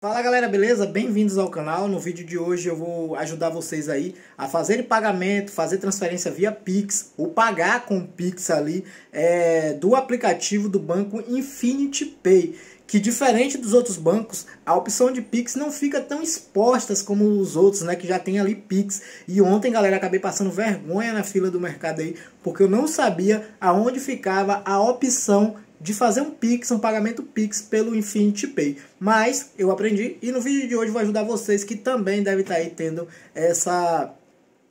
Fala galera, beleza? Bem-vindos ao canal. No vídeo de hoje eu vou ajudar vocês aí a fazer pagamento, fazer transferência via Pix, ou pagar com Pix ali é, do aplicativo do banco Infinity Pay, que diferente dos outros bancos, a opção de Pix não fica tão expostas como os outros, né, que já tem ali Pix. E ontem, galera, acabei passando vergonha na fila do mercado aí, porque eu não sabia aonde ficava a opção de fazer um Pix, um pagamento Pix pelo Infinity Pay. Mas eu aprendi e no vídeo de hoje vou ajudar vocês que também devem estar aí tendo essa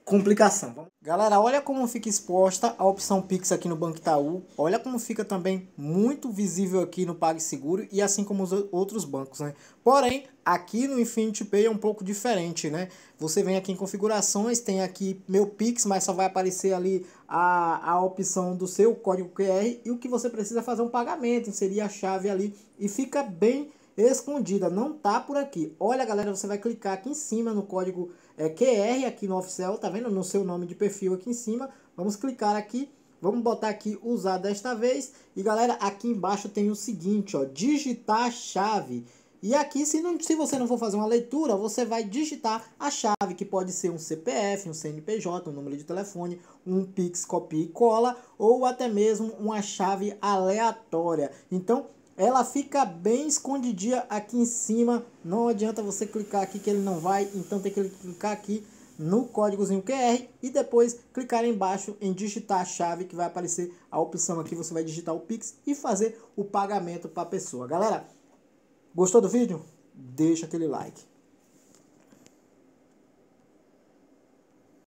complicação. Galera, olha como fica exposta a opção Pix aqui no Banco Itaú. Olha como fica também muito visível aqui no PagSeguro e assim como os outros bancos, né? Porém, aqui no Infinity Pay é um pouco diferente, né? Você vem aqui em configurações, tem aqui meu Pix, mas só vai aparecer ali a, a opção do seu código QR e o que você precisa é fazer um pagamento, inserir a chave ali e fica bem escondida, não tá por aqui. Olha, galera, você vai clicar aqui em cima no código é, QR aqui no oficial, tá vendo? No seu nome de perfil aqui em cima. Vamos clicar aqui, vamos botar aqui usar desta vez. E galera, aqui embaixo tem o seguinte, ó, digitar chave. E aqui, se, não, se você não for fazer uma leitura, você vai digitar a chave, que pode ser um CPF, um CNPJ, um número de telefone, um Pix, copia e cola, ou até mesmo uma chave aleatória. Então, ela fica bem escondidinha aqui em cima. Não adianta você clicar aqui que ele não vai. Então tem que clicar aqui no códigozinho QR e depois clicar embaixo em digitar a chave que vai aparecer a opção aqui. Você vai digitar o Pix e fazer o pagamento para a pessoa. Galera, gostou do vídeo? Deixa aquele like.